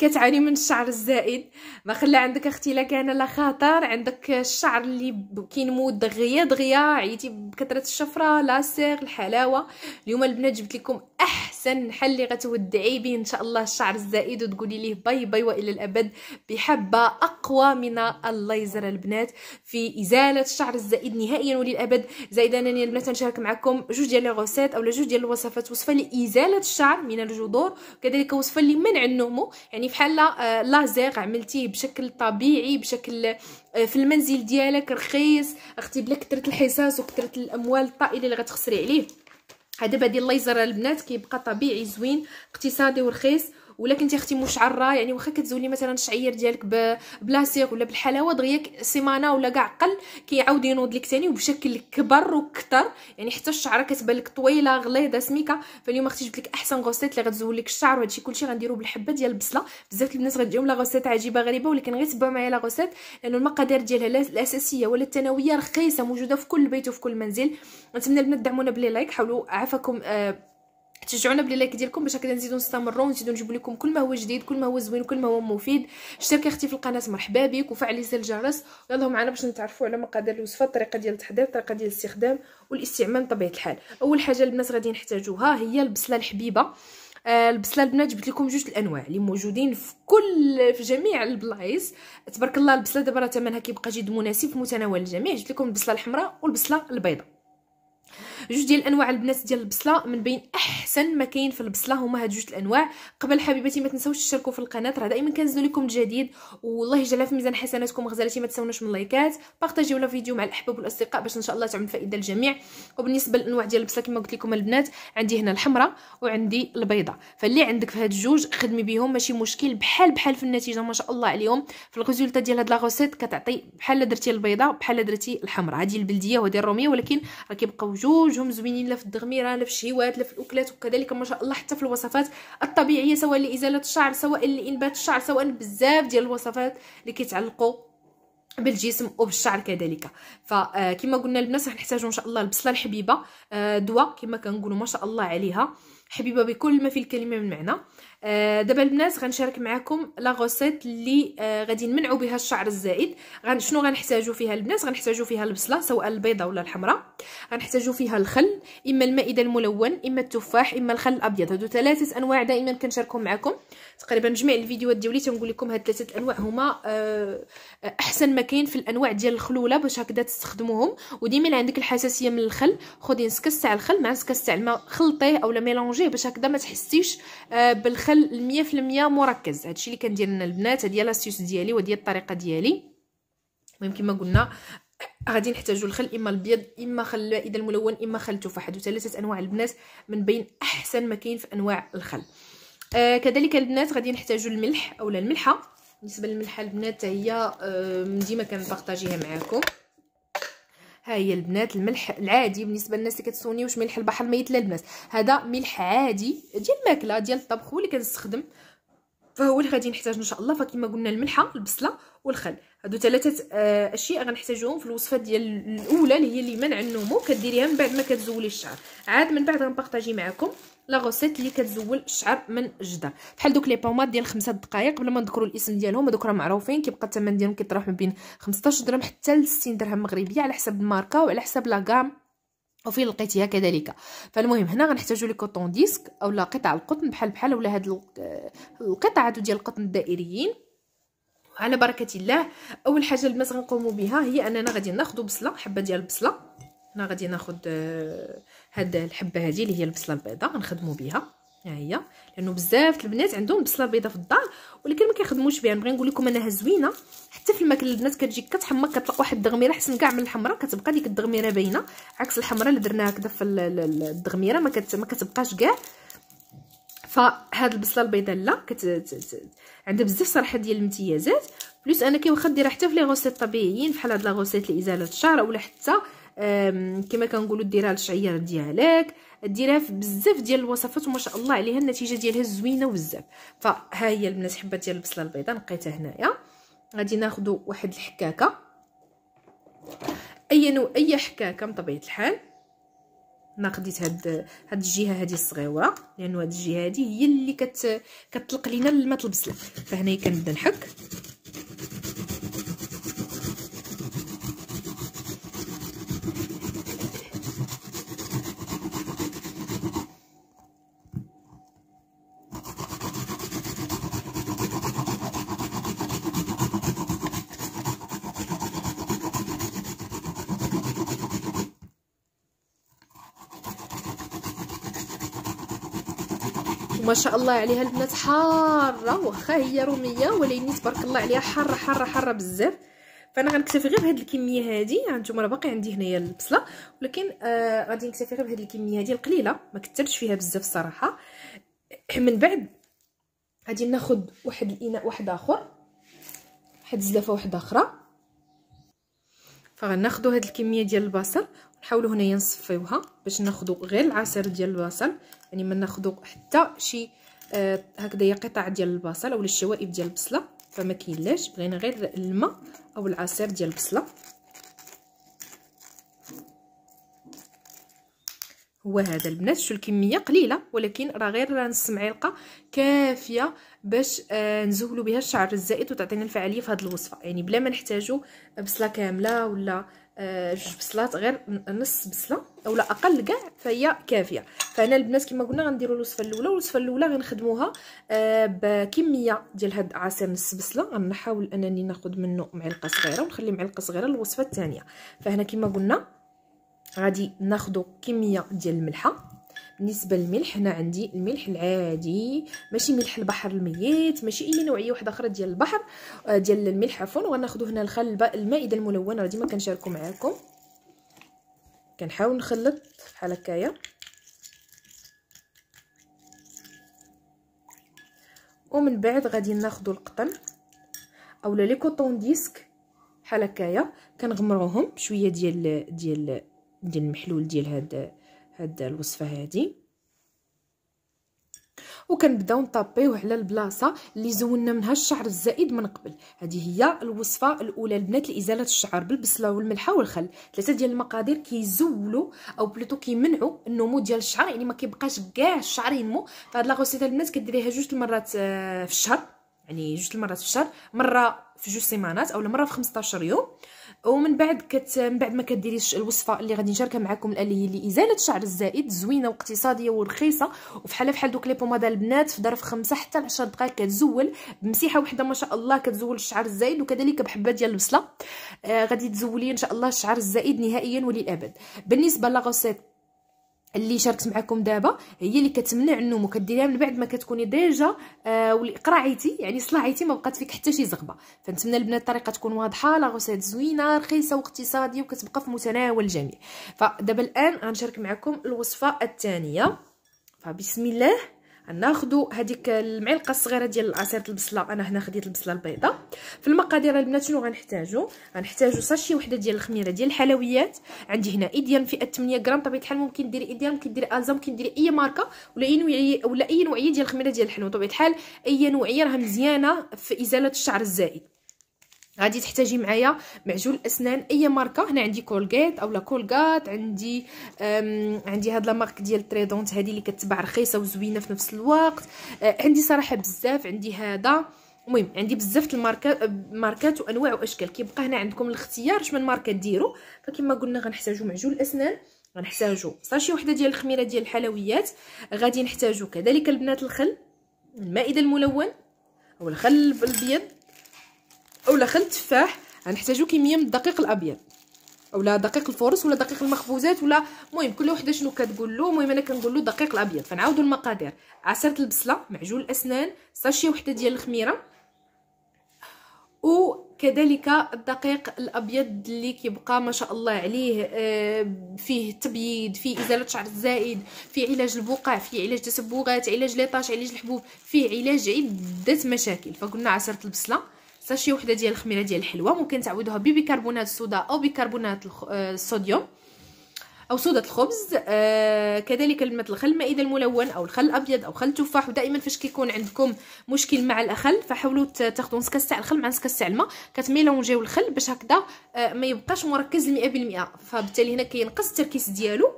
كتعاني من الشعر الزائد ما خلى عندك اختي لا كان لا خطر عندك الشعر اللي كينمو دغيا دغيا عيتي بكثره الشفره لاصيغ الحلاوه اليوم البنات جبت لكم احلى احسن حل اللي غتودعي به ان شاء الله الشعر الزائد وتقولي ليه باي باي والى الابد بحبه اقوى من الليزر البنات في ازاله الشعر الزائد نهائيا وللابد زائد انني البنات نشارك معكم جوج ديال لي غوسيت اولا جوج ديال الوصفات وصفه لازاله الشعر من الجذور كذلك وصفه لمنع النمو يعني بحال آه، لازيغ عملتيه بشكل طبيعي بشكل آه، في المنزل ديالك رخيص اختي بلا كثرت الحصص وكثرت الاموال الطائله اللي غتخسري عليه هذا بديل الليزر البنات كيبقى طبيعي زوين اقتصادي ورخيص ولا كنتي اختي مشعره يعني واخا كتزولي مثلا الشعير ديالك بلاسيغ ولا بالحلاوه دغيا سيمانه ولا كاع قل كيعاود ينوض لك ثاني وبشكل كبر وكثر يعني حتى الشعره كتبان لك طويله غليظه سميكه فاليوم اختي جبت لك احسن غوسيت اللي غتزول لك الشعر وهادشي كلشي غنديرو بالحبه ديال البصله بزاف الناس غتجيهم لا غوسيت عجيبه غريبه ولكن غير تبعوا معايا لا غوسيت لانه المقادير ديالها لا الاساسيه ولا الثانويه رخيصه موجوده في كل بيت وفي كل منزل نتمنى البنات دعمونا بلي لايك حاولوا عافاكم آه تشجعونا باللايك ديالكم باش هكذا نزيدو نستمروا ونزيدو نجيبو لكم كل ما هو جديد كل ما هو زوين كل ما هو مفيد اشترك اختي في القناه مرحبا بك وفعلي زر الجرس يلاه معنا باش نتعرفوا على مقادير الوصفه الطريقه ديال التحضير الطريقه ديال الاستخدام والاستعمال بطبيعه الحال اول حاجه البنات غادي نحتاجوها هي البصله الحبيبه آه، البصله البنات جبت لكم جوج الانواع اللي موجودين في كل في جميع البلايص تبارك الله البصله دابا راه ثمنها كيبقى جد مناسب في متناول الجميع جبت لكم البصله الحمراء والبصله البيضاء جوج ديال انواع البنات ديال البصله من بين احسن ما كاين في البصله هما هاد جوج الانواع قبل حبيباتي ما تنساوش تشتركوا في القناه راه دائما كنزلو لكم الجديد والله يجعلها في ميزان حسناتكم غزالاتي ما تنساوناش من اللايكات بارطاجيو فيديو مع الاحباب والاصدقاء باش ان شاء الله تعم فائده للجميع وبالنسبه للانواع ديال البصله كما قلت لكم البنات عندي هنا الحمراء وعندي البيضاء فاللي عندك في هاد الجوج خدمي بهم ماشي مشكل بحال بحال في النتيجه ما شاء الله عليهم في الريزولتا ديال هاد لا غوسيت كتعطي بحال درتي البيضاء بحال درتي الحمراء هادي البلديه وهادي الروميه ولكن راه كيبقاو جوج نتائجهم زوينين لا في الدغميره لا في الشهوات لا في الاكلات وكذلك ما شاء الله حتى في الوصفات الطبيعيه سواء لازاله الشعر سواء لانبات الشعر سواء بزاف ديال الوصفات اللي كيتعلقوا بالجسم وبالشعر كذلك فكما آه، قلنا البنات راح نحتاجوا ان شاء الله البصله الحبيبه آه، دواء كما كنقولوا ما شاء الله عليها حبيبه بكل ما في الكلمه من معنى آه، دابا البنات غنشارك معكم لا غوسيت اللي غادي نمنعوا بها الشعر الزائد غن شنو غنحتاجوا فيها البنات غنحتاجوا فيها البصله سواء البيضه ولا الحمراء غنحتاجوا فيها الخل اما المائده الملون اما التفاح اما الخل الابيض هادو ثلاثه انواع دائما كنشاركهم معكم تقريبا جميع الفيديوهات ديالي تنقول لكم هاد ثلاثه انواع هما احسن ما كاين في الانواع ديال الخلوله باش هكذا تستخدموهم وديما الا عندك الحساسيه من الخل خدي نسكس تاع الخل مع نسكس تاع الماء خلطيه اولا ميلونجيه باش هكذا ما تحسيش آه، بالخل 100% مركز هادشي اللي كندير انا البنات هادي لاستيوس ديالي هي الطريقه ديالي المهم كما قلنا آه، غادي نحتاجوا الخل اما الابيض اما خل الوائد الملون اما خل التفاح هادو ثلاثه انواع البنات من بين احسن ما كاين في انواع الخل آه كذلك البنات غادي نحتاجوا الملح اولا الملحه بالنسبه للملحه البنات هي ديما كنبارطاجيها معاكم ها هي البنات الملح العادي بالنسبه للناس اللي كتسوني واش ملح البحر ما البنات هذا ملح عادي ديال الماكله ديال الطبخ واللي كنستخدم فهو اللي غادي نحتاجو ان شاء الله فكما قلنا الملحه البصله والخل هادو ثلاثه آه، اشياء غنحتاجوهم في الوصفه ديال الاولى اللي هي اللي منع النمو كديريها من بعد ما كتزولي الشعر عاد من بعد غنبارطاجي معكم لا غوسيت اللي كتزول الشعر من جدر بحال دوك لي بوماد ديال خمسة دقائق قبل ما نذكروا الاسم ديالهم هذوك راه معروفين كيبقى الثمن ديالهم كيطرح ما بين 15 درهم حتى ل 60 درهم مغربيه على حسب الماركه وعلى حسب غام وفين لقيتيها كذلك فالمهم هنا غنحتاجو لي كوطون ديسك اولا قطع القطن بحال بحال ولا هاد القطع هادو ديال القطن الدائريين على بركه الله اول حاجه البنات غنقومو بها هي اننا غادي ناخذ بصله حبه ديال البصله هنا غادي ناخذ آه، هاد الحبه هذه اللي هي البصله البيضاء غنخدموا بها ها هي لانه بزاف البنات عندهم البصله البيضاء في الدار ولكن ما كيخدموش بها نبغي نقول لكم انها زوينه حتى في الماكل البنات كتجي كتحمق كتلقى واحد الدغميره احسن كاع من الحمراء كتبقى ديك الدغميره باينه عكس الحمراء اللي درناها هكذا في الدغميره ما, كت... ما كتبقاش كاع فهاد البصله البيضاء لا كت... عندها بزاف صراحه ديال الامتيازات بلوس انا كي واخا ديرها حتى في لي غوسيت طبيعيين بحال هاد لا غوسيت لازاله الشعر ولا حتى كما كنقولوا ديرها للشعير ديالك ديرها في بزاف ديال الوصفات وما شاء الله عليها النتيجه ديالها زوينه بزاف فها هي البنات حبات ديال البصله البيضاء نقيتها هنايا غادي ناخذ واحد الحكاكه اي نوع اي حكاكه بطبيعه الحال انا خديت هاد هاد الجهه هادي الصغيره لانه هاد الجهه هادي هي اللي كت كتطلق لينا الماء البصله فهنايا كنبدا نحك وما شاء الله عليها البنات حاره واخا هي روميه ولكن تبارك الله عليها حاره حاره حاره بزاف فانا غنكتفي غير بهاد الكميه هادي هانتوما راه باقي عندي هنايا البصله ولكن آه غادي نكتفي غير بهاد الكميه هادي القليله ما كثرتش فيها بزاف الصراحه من بعد غادي ناخذ واحد الاناء واحد اخر واحد الزلافه واحده اخرى فغناخدو هاد الكميه ديال البصل نحاولو هنايا نصفيوها باش ناخدو غير العصير ديال البصل يعني ما ناخدو حتى شي آه هكذايا قطع ديال البصل اولا الشوائب ديال البصله فما كاينلاش بغينا غير الماء او العصير ديال البصله هو هذا البنات شو الكميه قليله ولكن راه غير نص معلقه كافيه باش آه، نزولوا بها الشعر الزائد وتعطينا الفعاليه في هذه الوصفه يعني بلا ما نحتاجوا بصله كامله ولا آه، جوج بصلات غير نص بصله اولا اقل كاع فهي كافيه فهنا البنات كما قلنا غنديروا الوصفه الاولى والوصفه الاولى غنخدموها آه، بكميه ديال هاد عصير نص بصله غنحاول انني ناخذ منه معلقه صغيره ونخلي معلقه صغيره للوصفه الثانيه فهنا كما قلنا غادي ناخذ كميه ديال الملحه بالنسبه للملح هنا عندي الملح العادي ماشي ملح البحر الميت ماشي اي نوعيه واحده اخرى ديال البحر آه، ديال الملح عفوا وغناخذ هنا الخل المائده الملونه راه ديما كنشاركو معاكم كنحاول نخلط بحال هكايا ومن بعد غادي ناخذ القطن اولا لي كوطون ديسك بحال هكايا كنغمروهم بشويه ديال ديال ديال المحلول ديال هاد هاد الوصفه هادي وكنبداو نطابيوه على البلاصه اللي زولنا منها الشعر الزائد من قبل هذه هي الوصفه الاولى البنات لازاله الشعر بالبصله والملحه والخل ثلاثه ديال المقادير كيزولوا او بلوتو كيمنعوا النمو ديال الشعر يعني ما كيبقاش كاع الشعر ينمو فهاد لا غوسيت البنات كديريها جوج المرات آه، في الشهر يعني جوج المرات في الشهر مره في جوج سيمانات اولا مره في 15 يوم ومن بعد كت من بعد ما كديري الوصفه اللي غادي نشاركها معكم الان اللي هي لازاله الشعر الزائد زوينه واقتصاديه ورخيصه وفحالها فحال دوك لي بومادا البنات في ظرف 5 حتى 10 دقائق كتزول بمسيحه وحده ما شاء الله كتزول الشعر الزائد وكذلك بحبه ديال البصله آه غادي تزولي ان شاء الله الشعر الزائد نهائيا وللابد بالنسبه لاغوسيت اللي شاركت معكم دابا هي اللي كتمنع النوم وكديريها من بعد ما كتكوني ديجا آه قراعيتي يعني صلاعيتي ما بقات فيك حتى شي زغبه فنتمنى البنات الطريقه تكون واضحه لا غوسيت زوينه رخيصه واقتصاديه وكتبقى في متناول الجميع فدابا الان غنشارك معكم الوصفه الثانيه فبسم الله ناخذ هذيك المعلقه الصغيره ديال عصير البصله انا هنا خديت البصله البيضاء في المقادير البنات شنو غنحتاجو غنحتاجو ساشي وحده ديال الخميره ديال الحلويات عندي هنا ايديان فئه 8 غرام طبيعه الحال ممكن ديري ايديان ممكن ديري الزا ممكن ديري اي ماركه ولا اي نوعيه ولا اي نوعيه ديال الخميره ديال الحلو طبيعه الحال اي نوعيه راه مزيانه في ازاله الشعر الزائد غادي تحتاجي معايا معجون الاسنان اي ماركه هنا عندي كولغيت اولا كولغات عندي عندي هاد لا مارك ديال تريدونت هذه اللي كتباع رخيصه وزوينه في نفس الوقت آه، عندي صراحه بزاف عندي هذا المهم عندي بزاف الماركات آه، ماركات وانواع واشكال كيبقى هنا عندكم الاختيار اش من ماركه ديروا فكما قلنا غنحتاجو معجون الاسنان غنحتاجو ساشي وحده ديال الخميره ديال الحلويات غادي نحتاجو كذلك البنات الخل المائده الملون او الخل الابيض اولا خل التفاح غنحتاجو كميه من الدقيق الابيض اولا دقيق الفورس ولا دقيق المخبوزات ولا المهم كل وحده شنو كتقول له المهم انا كنقول له دقيق الابيض فنعاودو المقادير عصير البصله معجون الاسنان ساشي وحده ديال الخميره وكذلك الدقيق الابيض اللي كيبقى ما شاء الله عليه آه، فيه تبييض فيه ازاله شعر الزائد فيه علاج البقع فيه علاج تسبغات علاج ليطاش علاج الحبوب فيه علاج عده مشاكل فقلنا عصير البصله ساشي وحده ديال الخميره ديال الحلوى ممكن تعوضوها ببيكربونات الصودا او بيكربونات آه، الصوديوم او صودا الخبز آه كذلك الماء الخل المائده الملون او الخل الابيض او خل التفاح ودائما فاش كيكون عندكم مشكل مع الخل فحاولوا تاخذوا نص كاس تاع الخل مع نص كاس تاع الماء كتميلونجيو الخل باش هكذا آه، ما يبقاش مركز 100% فبالتالي هنا كينقص التركيز ديالو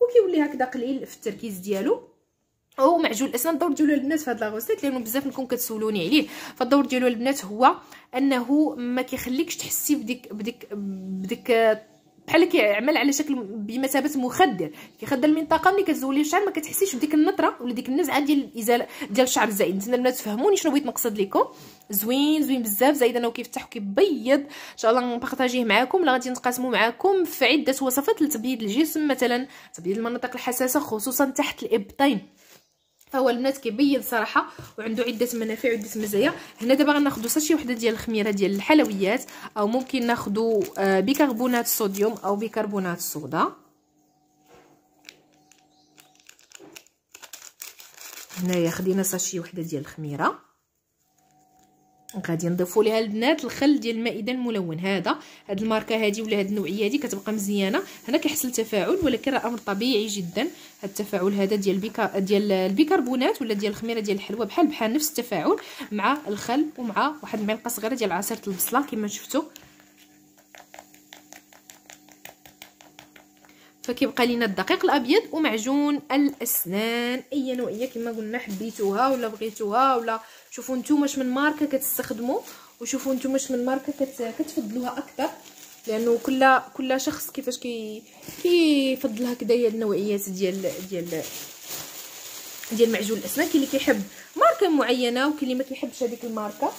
وكيولي هكذا قليل في التركيز ديالو هو معجون الاسنان الدور ديالو البنات في هاد لاغوسيت لانه بزاف منكم كتسولوني عليه فالدور ديالو البنات هو انه ما كيخليكش تحسي بديك بديك بديك بحال كيعمل على شكل بمثابه مخدر كيخدر المنطقه ملي كتزولي الشعر ما كتحسيش بديك النطره ولا ديك النزعه ديال الازاله ديال الشعر الزائد نتمنى البنات تفهموني شنو بغيت نقصد لكم زوين زوين بزاف زائد انه كيفتح وكيبيض ان شاء الله نبارطاجيه معكم لا غادي نتقاسمو معكم في عده وصفات لتبييض الجسم مثلا تبييض المناطق الحساسه خصوصا تحت الابطين فهو البنات كيبيض صراحه وعنده عده منافع وعده مزايا هنا دابا غناخذوا ساشي وحده ديال الخميره ديال الحلويات او ممكن ناخذوا آه، بيكربونات الصوديوم او بيكربونات الصودا هنايا خدينا ساشي وحده ديال الخميره غادي نضيفوا ليها البنات الخل ديال المائده الملون هذا هاد الماركه هادي ولا هاد النوعيه هادي كتبقى مزيانه هنا كيحصل تفاعل ولكن راه امر طبيعي جدا هاد التفاعل هذا ديال البيكا ديال البيكربونات ولا ديال الخميره ديال الحلوى بحال بحال نفس التفاعل مع الخل ومع واحد المعلقه صغيره ديال عصير البصله كما شفتوا فكيبقى لينا الدقيق الابيض ومعجون الاسنان اي نوعيه كما قلنا حبيتوها ولا بغيتوها ولا شوفوا نتوما اش من ماركه كتستخدموا وشوفوا نتوما اش من ماركه كت... كتفضلوها اكثر لانه كل كل شخص كيفاش كي كيفضل هكذايا النوعيات ديال ديال ديال معجون الاسنان كاين اللي كيحب ماركه معينه وكاين اللي ما كيحبش هذيك الماركه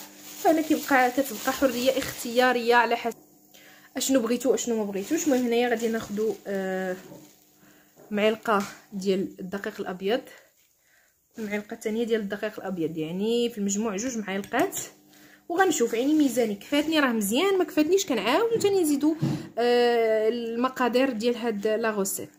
فانا كيبقى كتبقى حريه اختياريه على حسب اشنو بغيتو اشنو ما بغيتوش المهم هنايا غادي ناخذوا آه معلقه ديال الدقيق الابيض معلقه ثانيه ديال الدقيق الابيض يعني في المجموع جوج معالقات وغنشوف يعني ميزاني كفاتني راه مزيان ما كفاتنيش كنعاود ثاني نزيدو آه المقادير ديال هاد لا غوسيت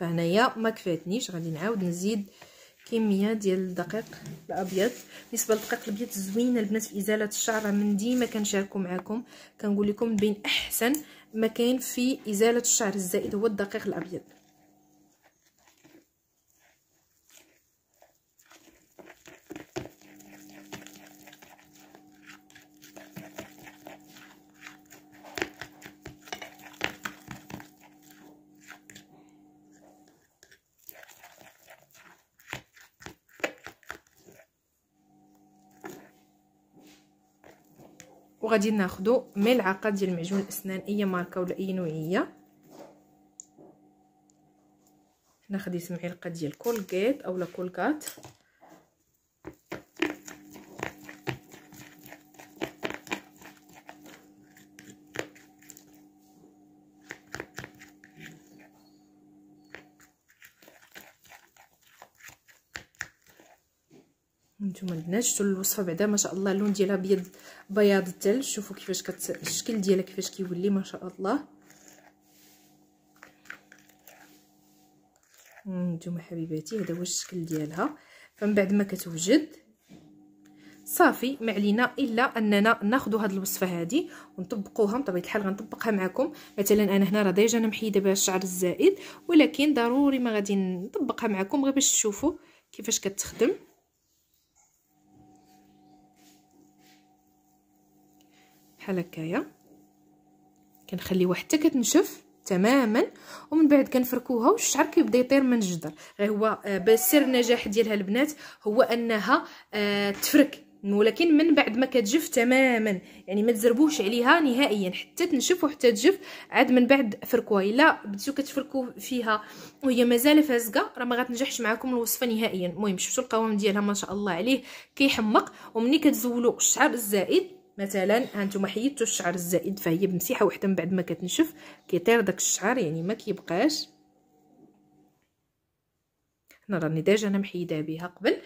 فهنايا ما كفاتنيش غادي نعاود نزيد آه كميه ديال الدقيق الابيض بالنسبه للدقيق الابيض زوينه البنات في ازاله الشعر من ديما كنشاركو معكم كنقول لكم بين احسن ما كاين في ازاله الشعر الزائد هو الدقيق الابيض وغادي ناخذ ملعقه ديال معجون الاسنان اي ماركه ولا اي نوعيه هنا خديت معلقه ديال كولغيت اولا كولغات البنات شفتوا الوصفه بعدا ما شاء الله اللون ديالها ابيض بياض الثلج شوفوا كيفاش كت... الشكل ديالها كيفاش كيولي ما شاء الله نتوما حبيباتي هذا هو الشكل ديالها فمن بعد ما كتوجد صافي ما علينا الا اننا ناخذ هذه الوصفه هذه ونطبقوها بطبيعه الحال غنطبقها معكم مثلا انا هنا راه ديجا انا محيده بها الشعر الزائد ولكن ضروري ما غادي نطبقها معكم غير باش تشوفوا كيفاش كتخدم بحال هكايا كنخليوها حتى كتنشف تماما ومن بعد كنفركوها والشعر كيبدا يطير من الجدر غير هو آه، سر النجاح ديالها البنات هو انها آه، تفرك ولكن من بعد ما كتجف تماما يعني ما تزربوش عليها نهائيا حتى تنشف وحتى تجف عاد من بعد فركوها الا بديتو كتفركو فيها وهي مازال فازقه راه ما غتنجحش معكم الوصفه نهائيا المهم شفتوا القوام ديالها ما شاء الله عليه كيحمق ومني كتزولوا الشعر الزائد مثلا هانتوما حيدتو الشعر الزائد فهي بمسيحه وحده من بعد ما كتنشف كيطير داك الشعر يعني ما كيبقاش هنا راني ديجا انا محيده بها قبل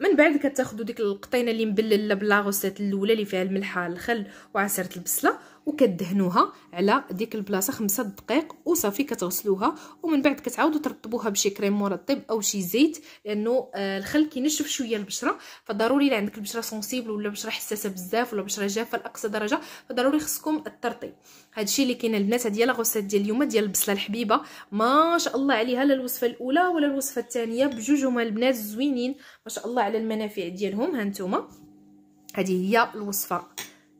من بعد كتاخذوا ديك القطينه اللي مبلله بلاغوسات الاولى اللي فيها الملحه الخل وعصيره البصله وكدهنوها على ديك البلاصه خمسة دقائق وصافي كتغسلوها ومن بعد كتعاودوا ترطبوها بشي كريم مرطب او شي زيت لانه آه، الخل كينشف شويه البشره فضروري الا عندك البشره سونسيبل ولا بشره حساسه بزاف ولا بشره جافه لاقصى درجه فضروري خصكم الترطيب الشيء اللي كاين البنات هذه هي لا غوسيت ديال اليوم ديال البصله الحبيبه ما شاء الله عليها لا الوصفه الاولى ولا الوصفه الثانيه بجوج هما البنات زوينين ما شاء الله على المنافع ديالهم هانتوما هذه هي الوصفه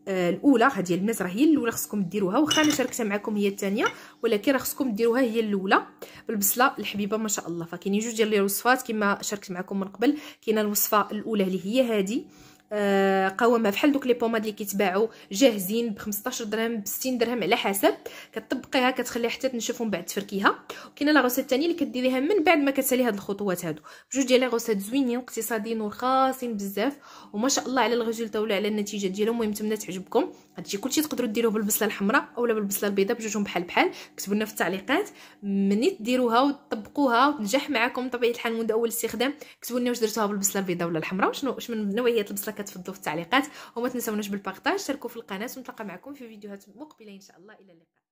آه، الاولى ديال الماس راه هي الاولى خصكم ديروها واخا انا شاركتها معكم هي الثانيه ولكن راه خصكم ديروها هي الاولى بالبصله الحبيبه ما شاء الله فكاينين جوج ديال الوصفات كما شاركت معكم من قبل كاينه الوصفه الاولى اللي هي هذه آه، قوامها بحال دوك لي بوماد اللي كيتباعوا جاهزين ب 15 درهم ب 60 درهم على حسب كطبقيها كتخليها حتى تنشفوا من بعد تفركيها وكاينه لا غوسيت الثانيه اللي كديريها من بعد ما كتسالي هاد الخطوات هادو بجوج ديال لي غوسيت زوينين اقتصاديين ورخاصين بزاف وما شاء الله على الريزلت ولا على النتيجه ديالهم المهم نتمنى تعجبكم هادشي كلشي تقدروا ديروه بالبصله الحمراء اولا بالبصله البيضاء بجوجهم بحال بحال كتبوا لنا في التعليقات مني ديروها وتطبقوها وتنجح معكم طبيعه الحال من اول استخدام كتبوا لنا واش درتوها بالبصله البيضاء ولا الحمراء وشنو واش من نوعيه البصله كتفضلوا في التعليقات وما تنساوناش بالبارطاج شاركوا في القناه ونتلاقى معكم في فيديوهات مقبله ان شاء الله الى اللقاء